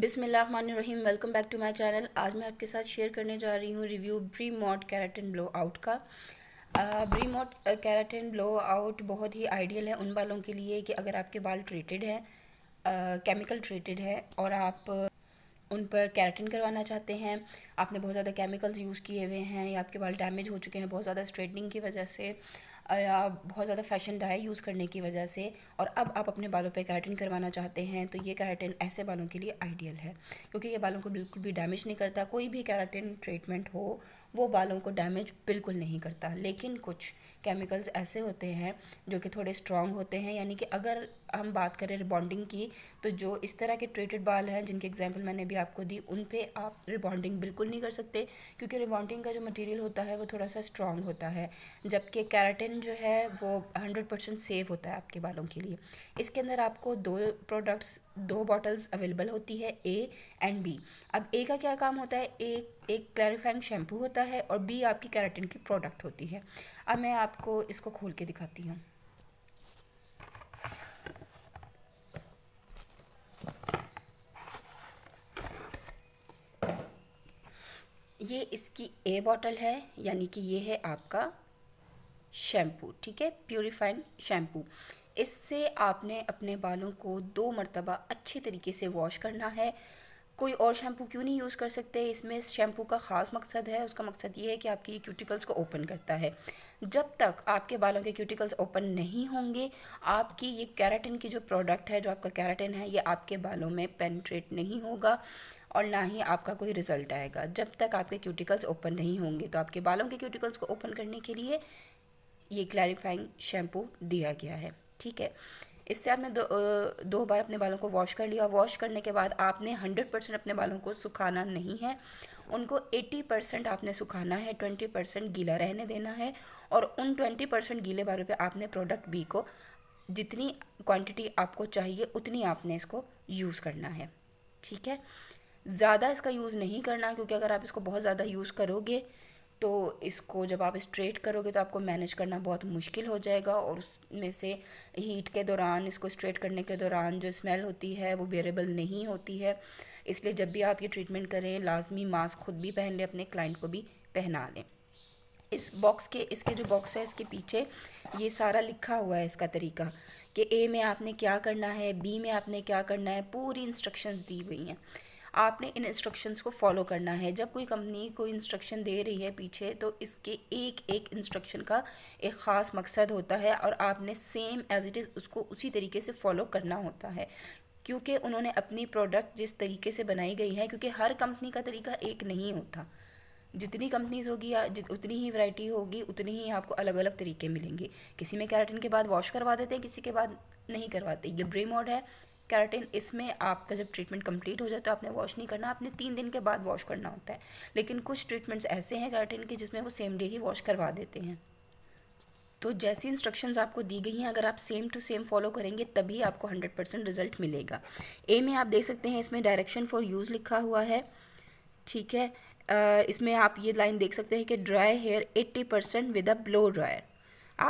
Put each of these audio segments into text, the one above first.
बिसमीम welcome back to my channel आज मैं आपके साथ शेयर करने जा रही हूँ review Bree mod keratin blowout का Bree mod keratin blowout बहुत ही आइडियल है उन बालों के लिए कि अगर आपके बाल ट्रीटेड हैं केमिकल ट्रीटेड है और आप उन पर कैराटिन करवाना चाहते हैं आपने बहुत ज़्यादा केमिकल्स यूज़ किए हुए हैं या आपके बाल डैमेज हो चुके हैं बहुत ज़्यादा स्ट्रेटनिंग की वजह से बहुत ज़्यादा फैशन रहा है यूज़ करने की वजह से और अब आप अपने बालों पे कैरेटिन करवाना चाहते हैं तो ये कैरेटिन ऐसे बालों के लिए आइडियल है क्योंकि ये बालों को बिल्कुल भी डैमेज नहीं करता कोई भी कैरेटिन ट्रीटमेंट हो वो बालों को डैमेज बिल्कुल नहीं करता लेकिन कुछ केमिकल्स ऐसे होते हैं जो कि थोड़े स्ट्रॉन्ग होते हैं यानी कि अगर हम बात करें रिबॉन्डिंग की तो जो इस तरह के ट्रीटेड बाल हैं जिनकी एग्जाम्पल मैंने भी आपको दी उन पर आप रिबॉन्डिंग बिल्कुल नहीं कर सकते क्योंकि रिबॉन्डिंग का जो मटेरियल होता है वो थोड़ा सा स्ट्रॉन्ग होता है जबकि कैराटिन जो है वो हंड्रेड परसेंट सेफ होता है आपके बालों के लिए इसके अंदर आपको दो प्रोडक्ट्स दो बॉटल्स अवेलेबल होती है ए एंड बी अब ए का क्या काम होता है ए एक क्लैरिफाइंग शैम्पू होता है और बी आपकी कैराटिन की प्रोडक्ट होती है अब मैं आपको इसको खोल के दिखाती हूँ ये इसकी ए बॉटल है यानी कि ये है आपका शैम्पू ठीक है प्योरीफाइंग शैम्पू इससे आपने अपने बालों को दो मरतबा अच्छे तरीके से वॉश करना है कोई और शैम्पू क्यों नहीं यूज़ कर सकते इसमें इस शैम्पू का ख़ास मकसद है उसका मकसद ये है कि आपकी क्यूटिकल्स को ओपन करता है जब तक आपके बालों के क्यूटिकल्स ओपन नहीं होंगे आपकी ये कैराटिन की जो प्रोडक्ट है जो आपका कैराटिन है ये आपके बालों में पेनट्रेट नहीं होगा और ना ही आपका कोई रिज़ल्ट आएगा जब तक आपके क्यूटिकल्स ओपन नहीं होंगे तो आपके बालों के क्यूटिकल्स को ओपन करने के लिए ये क्लैरिफाइंग शैम्पू दिया गया है ठीक है इससे आपने दो दो बार अपने बालों को वॉश कर लिया वॉश करने के बाद आपने हंड्रेड परसेंट अपने बालों को सुखाना नहीं है उनको 80 परसेंट आपने सुखाना है ट्वेंटी परसेंट गीला रहने देना है और उन ट्वेंटी परसेंट गीले बालों पे आपने प्रोडक्ट बी को जितनी क्वांटिटी आपको चाहिए उतनी आपने इसको यूज़ करना है ठीक है ज़्यादा इसका यूज़ नहीं करना क्योंकि अगर आप इसको बहुत ज़्यादा यूज़ करोगे तो इसको जब आप स्ट्रेट करोगे तो आपको मैनेज करना बहुत मुश्किल हो जाएगा और उसमें से हीट के दौरान इसको स्ट्रेट करने के दौरान जो स्मेल होती है वो बेरेबल नहीं होती है इसलिए जब भी आप ये ट्रीटमेंट करें लाजमी मास्क खुद भी पहन लें अपने क्लाइंट को भी पहना लें इस बॉक्स के इसके जो बॉक्स है इसके पीछे ये सारा लिखा हुआ है इसका तरीका कि ए में आपने क्या करना है बी में आपने क्या करना है पूरी इंस्ट्रक्शंस दी हुई हैं आपने इन इंस्ट्रक्शंस को फॉलो करना है जब कोई कंपनी कोई इंस्ट्रक्शन दे रही है पीछे तो इसके एक एक इंस्ट्रक्शन का एक ख़ास मकसद होता है और आपने सेम एज इट इज़ उसको उसी तरीके से फॉलो करना होता है क्योंकि उन्होंने अपनी प्रोडक्ट जिस तरीके से बनाई गई है क्योंकि हर कंपनी का तरीका एक नहीं होता जितनी कंपनीज होगी या उतनी ही वैरायटी होगी उतनी ही आपको अलग अलग तरीके मिलेंगे किसी में कैरेटिन के बाद वॉश करवा देते हैं किसी के बाद नहीं करवाते ये ब्रे मोड है कैराटिन इसमें आपका जब ट्रीटमेंट कंप्लीट हो जाए तो आपने वॉश नहीं करना आपने तीन दिन के बाद वॉश करना होता है लेकिन कुछ ट्रीटमेंट्स ऐसे हैं कैराटिन के जिसमें वो सेम डे ही वॉश करवा देते हैं तो जैसी इंस्ट्रक्शंस आपको दी गई हैं अगर आप सेम टू सेम फॉलो करेंगे तभी आपको हंड्रेड परसेंट रिजल्ट मिलेगा ए में आप देख सकते हैं इसमें डायरेक्शन फॉर यूज़ लिखा हुआ है ठीक है इसमें आप ये लाइन देख सकते हैं कि dry hair 80 percent with a blow dryer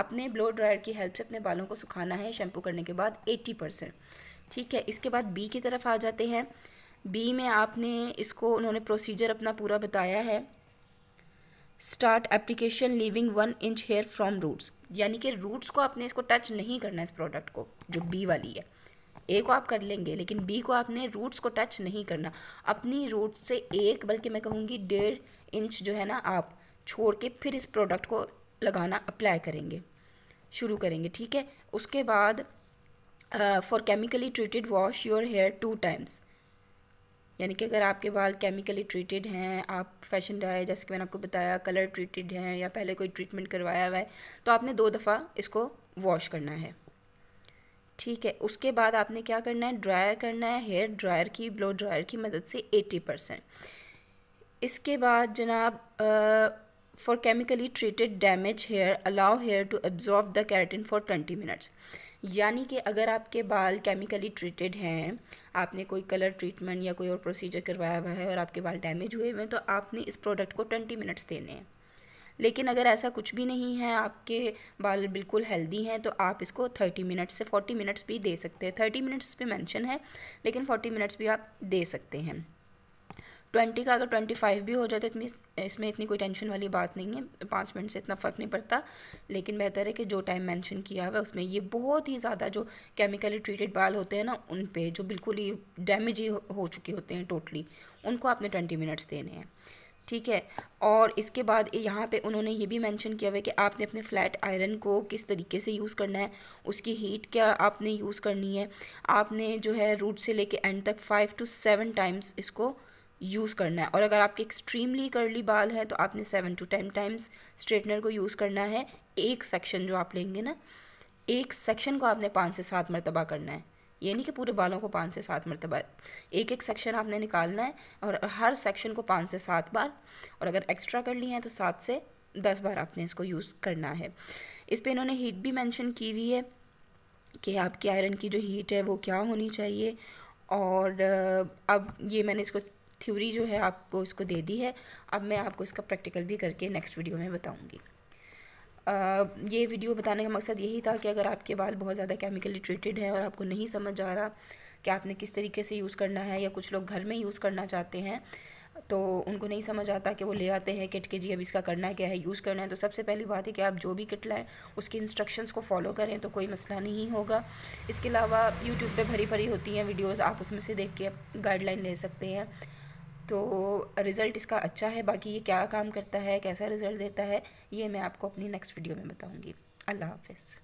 आपने ब्लो ड्रायर की हेल्प से अपने बालों को सुखाना है शैम्पू करने के बाद एट्टी परसेंट ठीक है इसके बाद बी की तरफ आ जाते हैं बी में आपने इसको उन्होंने प्रोसीजर अपना पूरा बताया है start application leaving one inch hair from roots यानी कि रूट्स को आपने इसको टच नहीं करना इस प्रोडक्ट को जो बी वाली है ए को आप कर लेंगे लेकिन बी को आपने रूट्स को टच नहीं करना अपनी रूट से एक बल्कि मैं कहूँगी डेढ़ इंच जो है ना आप छोड़ के फिर इस प्रोडक्ट को लगाना अप्लाई करेंगे शुरू करेंगे ठीक है उसके बाद for chemically treated wash your hair two times यानी कि अगर आपके बाल केमिकली ट्रीटेड हैं आप फैशन डाय जैसे कि मैंने आपको बताया कलर ट्रीटेड हैं या पहले कोई ट्रीटमेंट करवाया हुआ है तो आपने दो दफ़ा इसको वॉश करना है ठीक है उसके बाद आपने क्या करना है ड्रायर करना है हेयर ड्रायर की ब्लो ड्रायर की मदद से एटी परसेंट इसके बाद जनाब for chemically treated damage hair allow hair to absorb the keratin for twenty minutes यानी कि अगर आपके बाल केमिकली ट्रीटेड हैं आपने कोई कलर ट्रीटमेंट या कोई और प्रोसीजर करवाया हुआ है और आपके बाल डैमेज हुए हुए हैं तो आपने इस प्रोडक्ट को ट्वेंटी मिनट्स देने हैं लेकिन अगर ऐसा कुछ भी नहीं है आपके बाल बिल्कुल हेल्दी हैं तो आप इसको थर्टी मिनट्स से फोर्टी मिनट्स भी दे सकते हैं थर्टी मिनट्स पे मेंशन है लेकिन फोर्टी मिनट्स भी आप दे सकते हैं ट्वेंटी का अगर ट्वेंटी फाइव भी हो जाए तो इतनी इसमें इतनी कोई टेंशन वाली बात नहीं है पाँच मिनट से इतना फ़र्क नहीं पड़ता लेकिन बेहतर है कि जो टाइम मेंशन किया हुआ है उसमें ये बहुत ही ज़्यादा जो केमिकली ट्रीटेड बाल होते हैं ना उन पे जो बिल्कुल ही डैमेज ही हो चुके होते हैं टोटली उनको आपने ट्वेंटी मिनट्स देने हैं ठीक है और इसके बाद यहाँ पे उन्होंने ये भी मेंशन किया हुआ है कि आपने अपने फ्लैट आयरन को किस तरीके से यूज़ करना है उसकी हीट क्या आपने यूज़ करनी है आपने जो है रूट से लेके एंड तक फाइव टू सेवन टाइम्स इसको यूज़ करना है और अगर आपके एक्सट्रीमली करली बाल हैं तो आपने seven to ten times straightener को यूज़ करना है एक सेक्शन जो आप लेंगे ना एक सेक्शन को आपने पाँच से सात मरतबा करना है ये नहीं कि पूरे बालों को पाँच से सात मरतबा एक एक सेक्शन आपने निकालना है और हर सेक्शन को पाँच से सात बार और अगर एक्स्ट्रा कर लिए हैं तो सात से दस बार आपने इसको यूज़ करना है इस पर इन्होंने हीट भी मैंशन की हुई है कि आपकी आयरन की जो हीट है वो क्या होनी चाहिए और अब ये मैंने इसको थ्योरी जो है आपको इसको दे दी है अब मैं आपको इसका प्रैक्टिकल भी करके नेक्स्ट वीडियो में बताऊँगी ये वीडियो बताने का मकसद यही था कि अगर आपके बाल बहुत ज़्यादा केमिकली ट्रीटेड हैं और आपको नहीं समझ आ रहा कि आपने किस तरीके से यूज़ करना है या कुछ लोग घर में यूज़ करना चाहते हैं तो उनको नहीं समझ आता कि वो ले आते हैं किट के जी अब इसका करना क्या है यूज़ करना है तो सबसे पहली बात है कि आप जो भी किट लाएँ उसकी इंस्ट्रक्शंस को फॉलो करें तो कोई मसला नहीं होगा इसके अलावा यूट्यूब पे भरी भरी होती हैं वीडियोस आप उसमें से देख के गाइडलाइन ले सकते हैं तो रिज़ल्ट इसका अच्छा है बाकी ये क्या काम करता है कैसा रिज़ल्ट देता है ये मैं आपको अपनी नेक्स्ट वीडियो में बताऊँगी अल्लाह हाफिज़